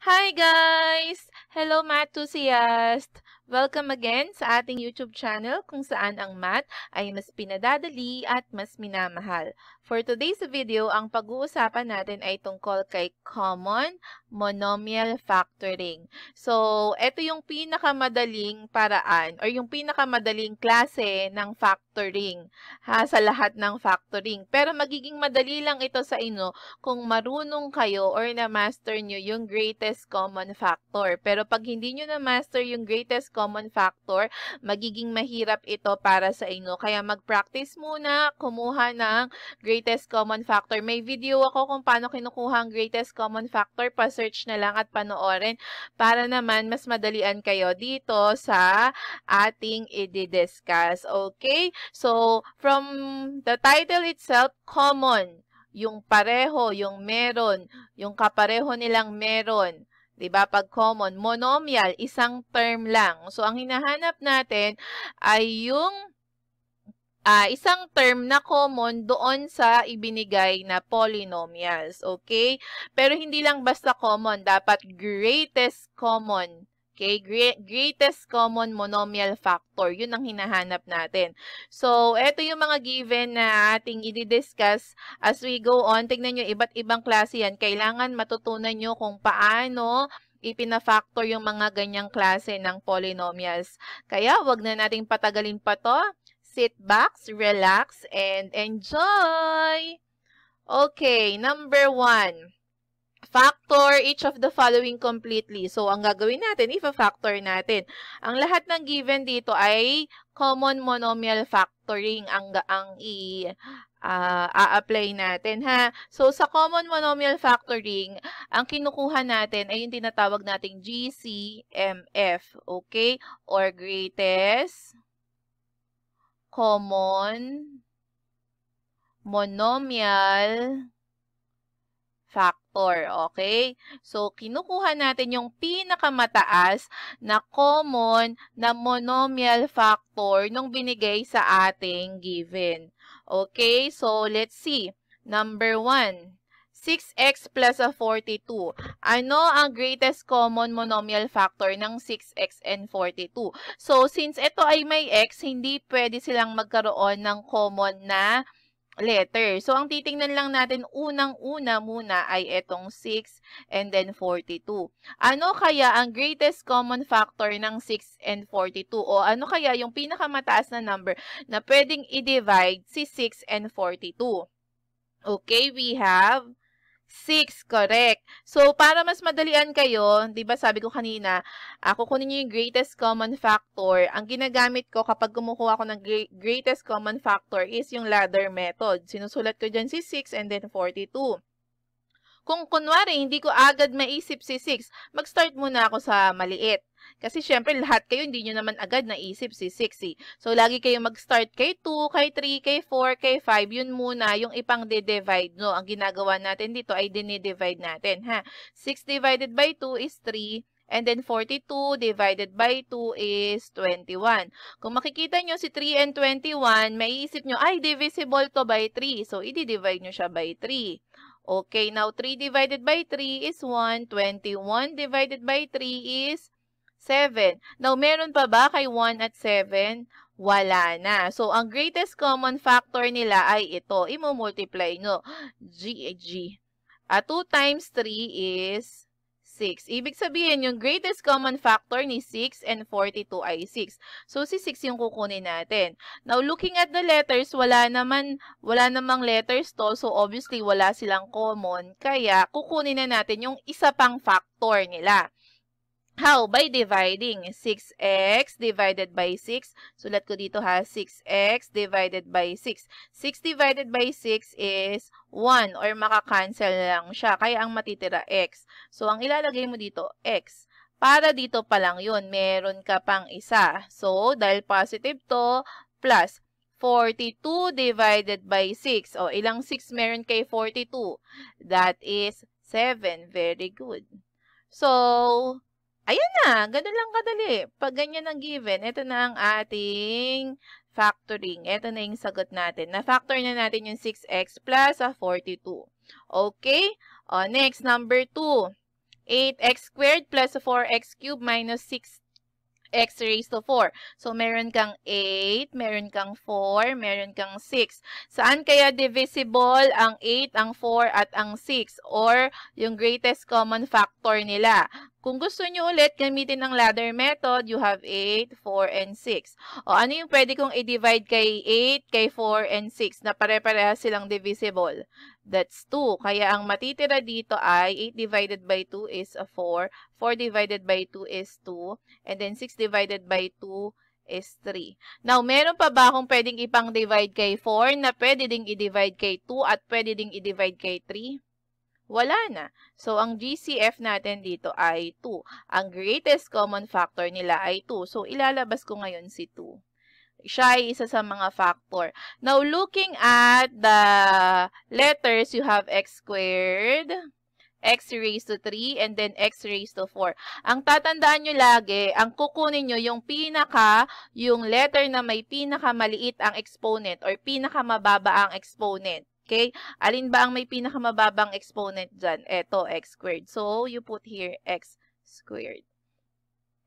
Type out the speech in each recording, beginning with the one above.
Hi guys! Hello, Matusiast! Welcome again sa ating YouTube channel kung saan ang math ay mas pinadadali at mas minamahal. For today's video, ang pag-uusapan natin ay tungkol kay common monomial factoring. So, ito yung pinakamadaling paraan or yung pinakamadaling klase ng factoring ha, sa lahat ng factoring. Pero magiging madali lang ito sa inyo kung marunong kayo or na-master nyo yung greatest common factor. Pero pag hindi nyo na-master yung greatest common factor, magiging mahirap ito para sa inyo. Kaya mag-practice muna, kumuha ng greatest common factor. May video ako kung paano kinukuha ang greatest common factor. Pa-search na lang at panoorin para naman mas madalian kayo dito sa ating i-discuss. Okay? So, from the title itself, common. Yung pareho, yung meron, yung kapareho nilang meron Diba? Pag common, monomial, isang term lang. So, ang hinahanap natin ay yung uh, isang term na common doon sa ibinigay na polynomials. Okay? Pero hindi lang basta common. Dapat greatest common Okay, greatest common monomial factor. Yun ang hinahanap natin. So, ito yung mga given na ating i-discuss as we go on. Tignan nyo, iba't ibang klase yan. Kailangan matutunan nyo kung paano ipina-factor yung mga ganyang klase ng polynomials. Kaya, wag na nating patagalin pa to. Sit back, relax, and enjoy! Okay, number one factor each of the following completely. So, ang gagawin natin, if a factor natin, ang lahat ng given dito ay common monomial factoring ang, ang i, uh, natin, ha? So, sa common monomial factoring, ang kinukuha natin ay yung tinatawag nating GCMF, okay? Or greatest common monomial factor factor, okay? So, kinukuha natin yung pinakamataas na common na monomial factor nung binigay sa ating given. Okay, so let's see. Number 1. 6x plus 42. Ano ang greatest common monomial factor ng 6x and 42? So, since ito ay may x, hindi pwede silang magkaroon ng common na letter. So, ang titingnan lang natin unang-una muna ay itong 6 and then 42. Ano kaya ang greatest common factor ng 6 and 42? O ano kaya yung pinakamataas na number na pwedeng i-divide si 6 and 42? Okay, we have 6, correct. So, para mas madalian kayo, di ba sabi ko kanina, uh, ah, kunin niyo yung greatest common factor. Ang ginagamit ko kapag kumukuha ako ng greatest common factor is yung ladder method. Sinusulat ko dyan si 6 and then 42. Kung kunwari, hindi ko agad maisip si 6, mag-start muna ako sa maliit. Kasi syempre lahat kayo hindi nyo naman agad naisip si 6 eh. So lagi kayo mag-start kay 2, kay 3, kay 4, kay 5. Yun muna yung ipang de-divide no. Ang ginagawa natin dito ay dinidivide natin ha. 6 divided by 2 is 3. And then 42 divided by 2 is 21. Kung makikita nyo si 3 and 21, maiisip nyo, ay divisible to by 3. So, i-divide nyo siya by 3. Okay, now 3 divided by 3 is 1. 21 divided by 3 is 7. Now, meron pa ba kay 1 at 7? Wala na. So, ang greatest common factor nila ay ito. Imo-multiply nyo. G, eh, G. Uh, 2 times 3 is 6. Ibig sabihin, yung greatest common factor ni 6 and 42 ay 6. So, si 6 yung kukunin natin. Now, looking at the letters, wala naman, wala namang letters to. So, obviously, wala silang common. Kaya, kukunin na natin yung isa pang factor nila. How? By dividing. 6x divided by 6. Sulat ko dito ha. 6x divided by 6. 6 divided by 6 is 1 or maka-cancel lang siya. Kaya ang matitira x. So, ang ilalagay mo dito, x. Para dito pa lang yun, meron ka pang isa. So, dahil positive to, plus 42 divided by 6. O, ilang 6 meron kay 42? That is 7. Very good. So, Ayan na, ganun lang kadali. Pag ganyan ang given, ito na ang ating factoring. Ito na yung sagot natin. Na-factor na natin yung 6x plus 42. Okay? O, next, number 2. 8x squared plus 4x cubed minus 6x raised to 4. So, meron kang 8, meron kang 4, meron kang 6. Saan kaya divisible ang 8, ang 4, at ang 6? Or yung greatest common factor nila? Kung gusto nyo ulit gamitin ang ladder method, you have 8, 4, and 6. O ano yung pwede kong i-divide kay 8, kay 4, and 6 na pare-pareha silang divisible? That's 2. Kaya ang matitira dito ay 8 divided by 2 is 4, 4 divided by 2 is 2, and then 6 divided by 2 is 3. Now, meron pa ba akong pwedeng ipang-divide kay 4 na pwede ding i-divide kay 2 at pwede ding i-divide kay 3? wala na. So, ang GCF natin dito ay 2. Ang greatest common factor nila ay 2. So, ilalabas ko ngayon si 2. Siya ay isa sa mga factor. Now, looking at the letters, you have x squared, x raised to 3, and then x raised to 4. Ang tatandaan nyo lagi, ang kukunin nyo yung pinaka, yung letter na may pinakamaliit ang exponent or pinakamababa ang exponent. Okay? Alin ba ang may pinakamababang exponent dyan? Ito, x squared. So, you put here x squared.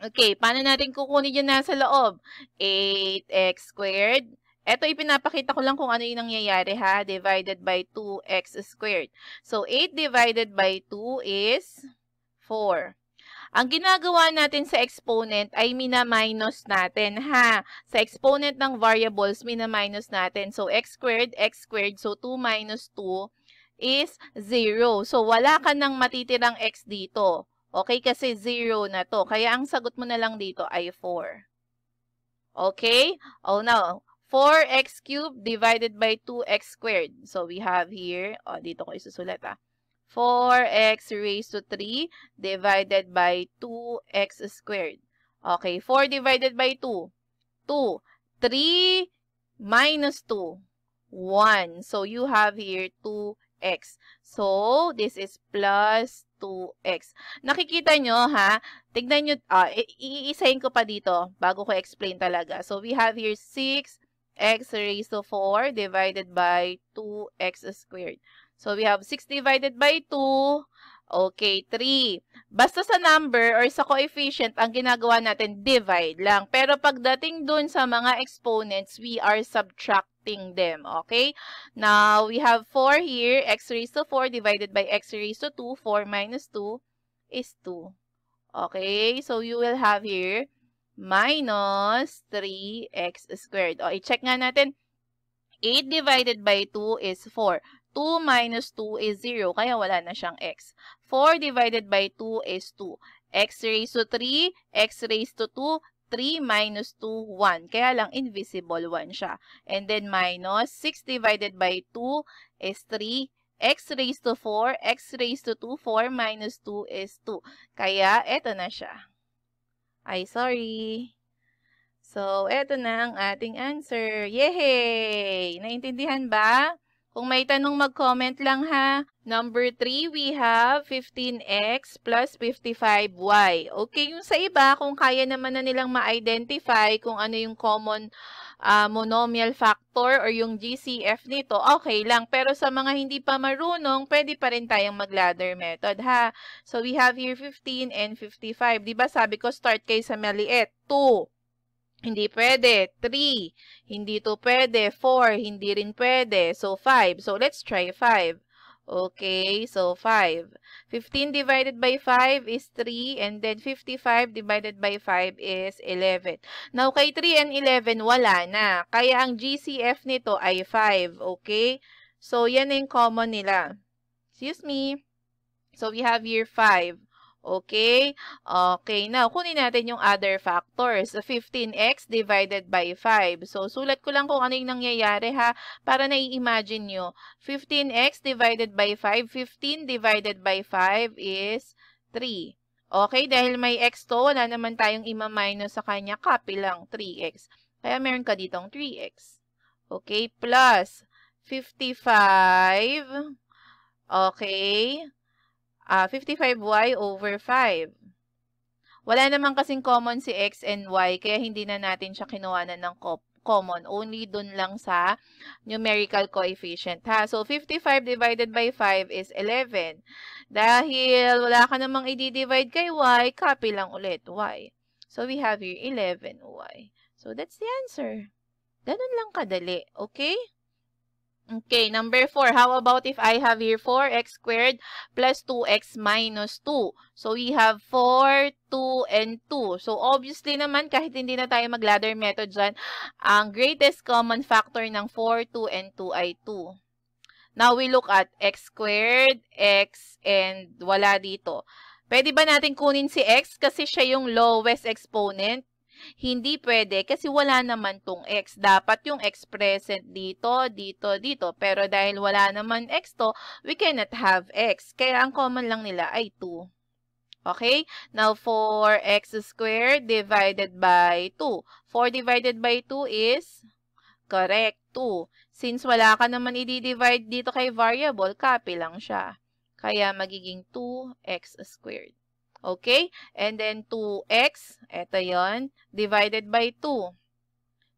Okay, paano natin kukunin yung nasa loob? 8x squared. Ito, ipinapakita ko lang kung ano yung nangyayari ha. Divided by 2x squared. So, 8 divided by 2 is 4. Ang ginagawa natin sa exponent ay mina-minus natin, ha? Sa exponent ng variables, mina-minus natin. So, x squared, x squared. So, 2 minus 2 is 0. So, wala ka nang matitirang x dito. Okay? Kasi 0 na to. Kaya, ang sagot mo na lang dito ay 4. Okay? Oh, now, 4x cubed divided by 2x squared. So, we have here, oh, dito ko isusulat ah. 4x raised to 3 divided by 2x squared. Okay, 4 divided by 2. 2. 3 minus 2. 1. So, you have here 2x. So, this is plus 2x. Nakikita nyo, ha? Tignan nyo, uh, iisahin ko pa dito bago ko explain talaga. So, we have here 6x raised to 4 divided by 2x squared. So, we have 6 divided by 2. Okay, 3. Basta sa number or sa coefficient, ang ginagawa natin, divide lang. Pero pagdating dun sa mga exponents, we are subtracting them. Okay? Now, we have 4 here. x raised to 4 divided by x raised to 2. 4 minus 2 is 2. Okay? So, you will have here minus 3x squared. O, i-check nga natin. 8 divided by 2 is 4. 2 minus 2 is 0, kaya wala na siyang x. 4 divided by 2 is 2. x raised to 3, x raised to 2, 3 minus 2, 1. Kaya lang invisible 1 siya. And then minus 6 divided by 2 is 3. x raised to 4, x raised to 2, 4 minus 2 is 2. Kaya eto na siya. Ay, sorry. So, eto na ang ating answer. Yehey! Naintindihan ba? Kung may tanong, mag-comment lang ha. Number 3, we have 15x plus 55y. Okay, yung sa iba, kung kaya naman na nilang ma-identify kung ano yung common uh, monomial factor or yung GCF nito, okay lang. Pero sa mga hindi pa marunong, pwede pa rin tayong mag-ladder method ha. So, we have here 15 and 55. Diba sabi ko, start kay sa maliit. 2. Hindi pwede. 3. Hindi to pwede. 4. Hindi rin pwede. So, 5. So, let's try 5. Okay, so 5. 15 divided by 5 is 3 and then 55 divided by 5 is 11. Now, kay 3 and 11, wala na. Kaya ang GCF nito ay 5, okay? So, yan yung common nila. Excuse me. So, we have here 5. Okay? Okay. Now, kunin natin yung other factors. 15x divided by 5. So, sulat ko lang kung ano yung nangyayari ha para nai-imagine nyo. 15x divided by 5. 15 divided by 5 is 3. Okay? Dahil may x to, wala naman tayong ima-minus sa kanya. Copy lang, 3x. Kaya meron ka ditong 3x. Okay? Plus 55. Okay? uh, ah, 55y over 5. Wala naman kasing common si x and y, kaya hindi na natin siya kinuha na ng common. Only dun lang sa numerical coefficient. Ha? So, 55 divided by 5 is 11. Dahil wala ka namang i-divide kay y, copy lang ulit y. So, we have here 11y. So, that's the answer. Ganun lang kadali. Okay? Okay, number 4. How about if I have here 4x squared plus 2x minus 2? So, we have 4, 2, and 2. So, obviously naman, kahit hindi na tayo mag-ladder method dyan, ang greatest common factor ng 4, 2, and 2 ay 2. Now, we look at x squared, x, and wala dito. Pwede ba natin kunin si x kasi siya yung lowest exponent? Hindi pwede kasi wala naman tong x. Dapat yung x present dito, dito, dito. Pero dahil wala naman x to, we cannot have x. Kaya ang common lang nila ay 2. Okay? Now, 4x squared divided by 2. 4 divided by 2 is correct, 2. Since wala ka naman i-divide dito kay variable, copy lang siya. Kaya magiging 2x squared. Okay? And then 2x, eto yon divided by 2.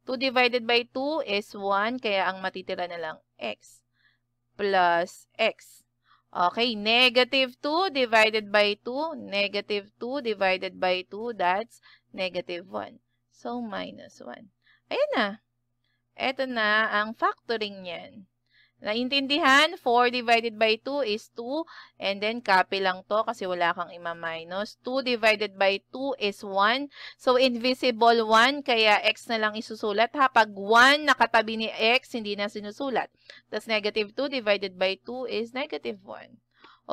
2 divided by 2 is 1, kaya ang matitira na lang x plus x. Okay, negative 2 divided by 2, negative 2 divided by 2, that's negative 1. So, minus 1. Ayan na. Ito na ang factoring niyan. Naintindihan? 4 divided by 2 is 2. And then, copy lang to kasi wala kang ima-minus. 2 divided by 2 is 1. So, invisible 1, kaya x na lang isusulat ha. Pag 1 nakatabi ni x, hindi na sinusulat. Tapos, negative 2 divided by 2 is negative 1.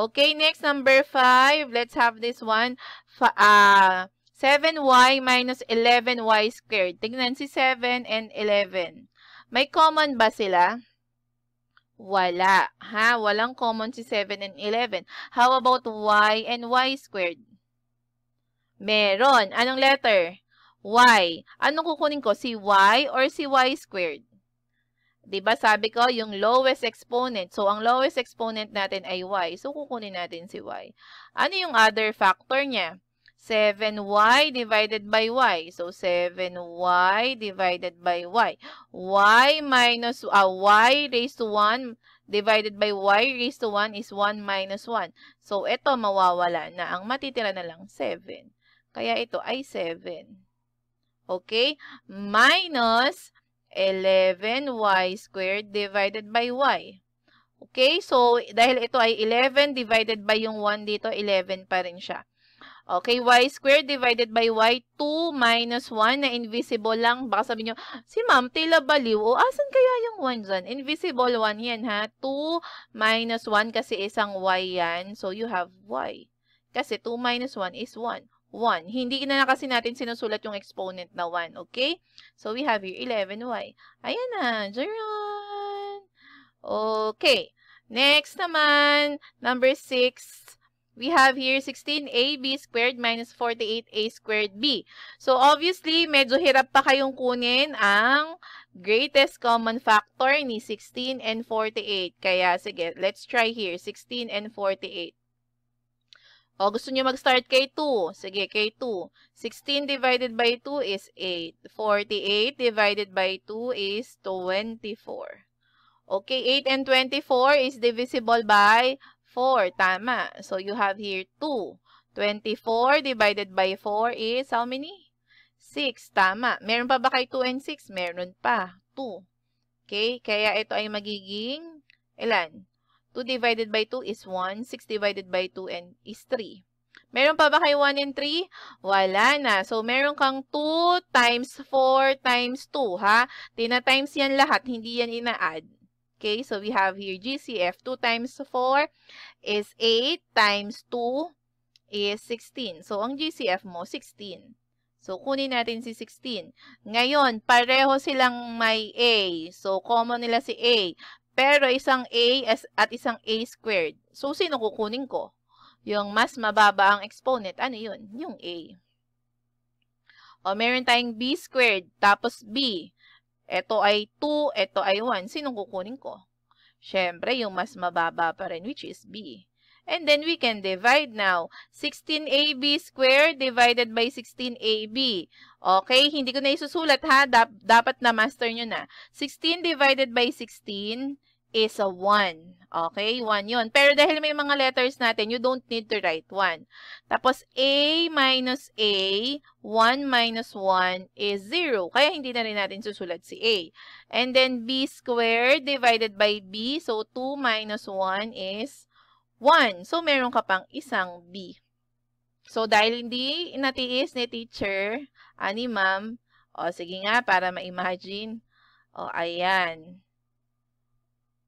Okay, next, number 5. Let's have this one. Fa uh, ah, 7y minus 11y squared. Tingnan si 7 and 11. May common ba sila? Wala. Ha? Walang common si 7 and 11. How about y and y squared? Meron. Anong letter? Y. Anong kukunin ko? Si y or si y squared? Diba sabi ko, yung lowest exponent. So, ang lowest exponent natin ay y. So, kukunin natin si y. Ano yung other factor niya? 7y divided by y. So, 7y divided by y. y minus, uh, y raised to 1 divided by y raised to 1 is 1 minus 1. So, ito mawawala na. Ang matitira na lang, 7. Kaya ito ay 7. Okay? Minus 11y squared divided by y. Okay? So, dahil ito ay 11 divided by yung 1 dito, 11 pa rin siya. Okay, y squared divided by y, 2 minus 1 na invisible lang. Baka sabi nyo, si ma'am, tila baliw. O, asan kaya yung 1 dyan? Invisible 1 yan, ha? 2 minus 1 kasi isang y yan. So, you have y. Kasi 2 minus 1 is 1. 1. Hindi na, na kasi natin sinusulat yung exponent na 1, okay? So, we have here 11y. Ayan na, Jaron! Okay. Next naman, number 6. We have here 16ab squared minus 48a squared b. So, obviously, medyo hirap pa kayong kunin ang greatest common factor ni 16 and 48. Kaya, sige, let's try here, 16 and 48. O, gusto nyo mag-start kay 2. Sige, kay 2. 16 divided by 2 is 8. 48 divided by 2 is 24. Okay, 8 and 24 is divisible by 4. Tama. So, you have here 2. 24 divided by 4 is how many? 6. Tama. Meron pa ba kay 2 and 6? Meron pa. 2. Okay? Kaya ito ay magiging ilan? 2 divided by 2 is 1. 6 divided by 2 and is 3. Meron pa ba kay 1 and 3? Wala na. So, meron kang 2 times 4 times 2, ha? Tina times yan lahat. Hindi yan ina-add. Okay, so we have here GCF. 2 times 4 is 8 times 2 is 16. So, ang GCF mo, 16. So, kunin natin si 16. Ngayon, pareho silang may A. So, common nila si A. Pero, isang A at isang A squared. So, sino kukunin ko? Yung mas mababa ang exponent. Ano yun? Yung A. O, meron tayong B squared. Tapos B. Ito ay 2, ito ay 1. Sinong kukunin ko? Siyempre, yung mas mababa pa rin, which is B. And then we can divide now. 16AB squared divided by 16AB. Okay, hindi ko na isusulat ha. Dap dapat na master nyo na. 16 divided by 16 is a 1. Okay, 1 yun. Pero dahil may mga letters natin, you don't need to write 1. Tapos, A minus A, 1 minus 1 is 0. Kaya hindi na rin natin susulat si A. And then, B squared divided by B, so 2 minus 1 is 1. So, meron ka pang isang B. So, dahil hindi natiis ni teacher, ani ma'am, o sige nga, para ma-imagine, o ayan,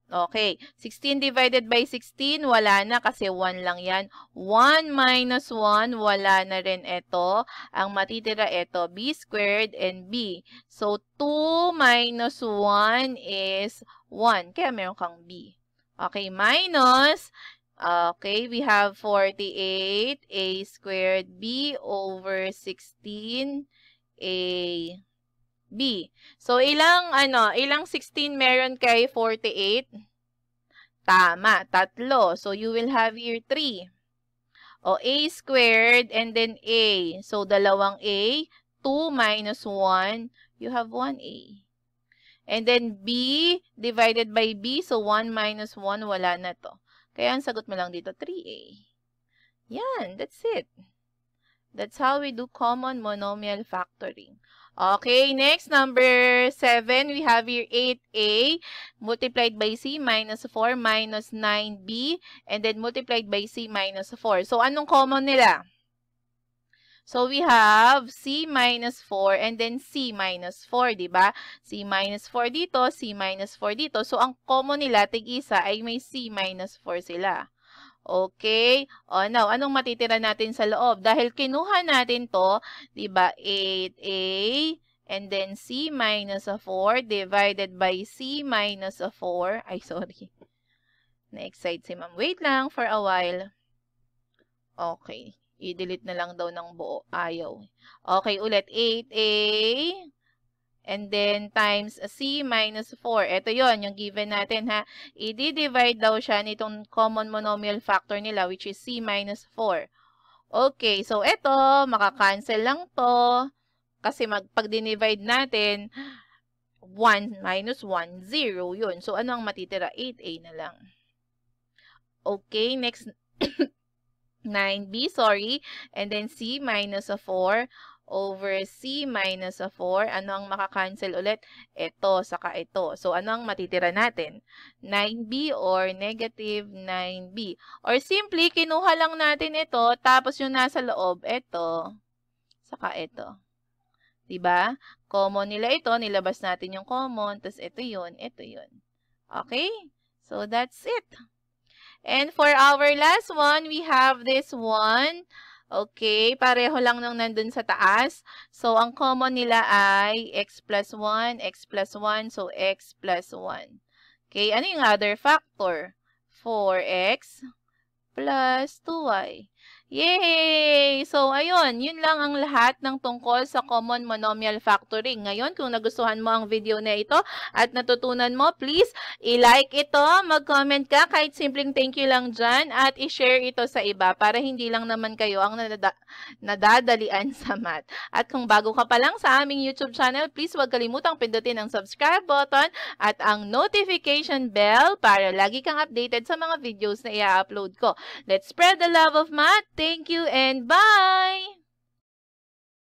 Okay, 16 divided by 16, wala na kasi 1 lang yan. 1 minus 1, wala na rin ito. Ang matitira ito, b squared and b. So, 2 minus 1 is 1. Kaya meron kang b. Okay, minus, okay, we have 48, a squared b over 16, a B. So, ilang, ano, ilang 16 meron kay 48? Tama, tatlo. So, you will have here 3. O, A squared and then A. So, dalawang A. 2 minus 1, you have 1A. And then B divided by B, so 1 minus 1, wala na to. Kaya ang sagot mo lang dito, 3A. Yan, that's it. That's how we do common monomial factoring. Okay, next, number 7, we have here 8a multiplied by c minus 4 minus 9b and then multiplied by c minus 4. So, anong common nila? So, we have c minus 4 and then c minus 4, di ba? c minus 4 dito, c minus 4 dito. So, ang common nila, tig-isa, ay may c minus 4 sila. Okay? O, now, anong matitira natin sa loob? Dahil kinuha natin to, di ba, 8A, and then C minus 4 divided by C minus 4. Ay, sorry. Na-excite si ma'am. Wait lang for a while. Okay. I-delete na lang daw ng buo. Ayaw. Okay, ulit. 8A And then times C minus 4. Ito yon yung given natin ha. I-divide daw siya nitong common monomial factor nila which is C minus 4. Okay, so ito, makakancel lang to. Kasi mag, pag dinivide natin, 1 minus 1, 0 yun. So ano ang matitira? 8A na lang. Okay, next 9B, sorry. And then C minus 4 over C minus 4. Ano ang makakancel ulit? Ito, saka ito. So, ano ang matitira natin? 9B or negative 9B. Or simply, kinuha lang natin ito, tapos yung nasa loob, ito, saka ito. Diba? Common nila ito, nilabas natin yung common, tapos ito yun, ito yun. Okay? So, that's it. And for our last one, we have this one. Okay, pareho lang nung nandun sa taas. So, ang common nila ay x plus 1, x plus 1, so x plus 1. Okay, ano yung other factor? 4x plus 2y. Yay! So, ayun, yun lang ang lahat ng tungkol sa common monomial factoring. Ngayon, kung nagustuhan mo ang video na ito at natutunan mo, please, i-like ito, mag-comment ka, kahit simpleng thank you lang dyan, at i-share ito sa iba para hindi lang naman kayo ang nadada nadadalian sa math. At kung bago ka pa lang sa aming YouTube channel, please huwag kalimutang pindutin ang subscribe button at ang notification bell para lagi kang updated sa mga videos na i-upload ko. Let's spread the love of math! that. Thank you and bye!